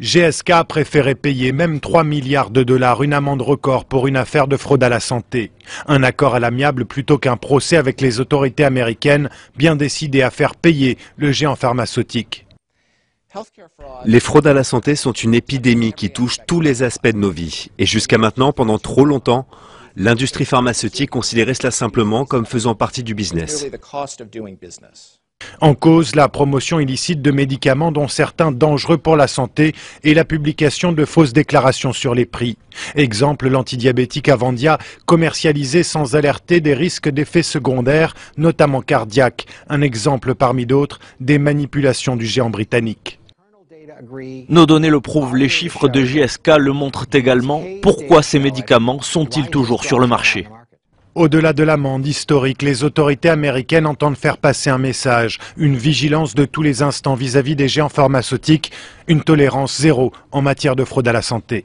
GSK préférait payer même 3 milliards de dollars une amende record pour une affaire de fraude à la santé. Un accord à l'amiable plutôt qu'un procès avec les autorités américaines bien décidées à faire payer le géant pharmaceutique. Les fraudes à la santé sont une épidémie qui touche tous les aspects de nos vies. Et jusqu'à maintenant, pendant trop longtemps, l'industrie pharmaceutique considérait cela simplement comme faisant partie du business. En cause, la promotion illicite de médicaments dont certains dangereux pour la santé et la publication de fausses déclarations sur les prix. Exemple, l'antidiabétique Avandia, commercialisé sans alerter des risques d'effets secondaires, notamment cardiaques. Un exemple parmi d'autres des manipulations du géant britannique. Nos données le prouvent, les chiffres de GSK le montrent également. Pourquoi ces médicaments sont-ils toujours sur le marché au-delà de l'amende historique, les autorités américaines entendent faire passer un message, une vigilance de tous les instants vis-à-vis des géants pharmaceutiques, une tolérance zéro en matière de fraude à la santé.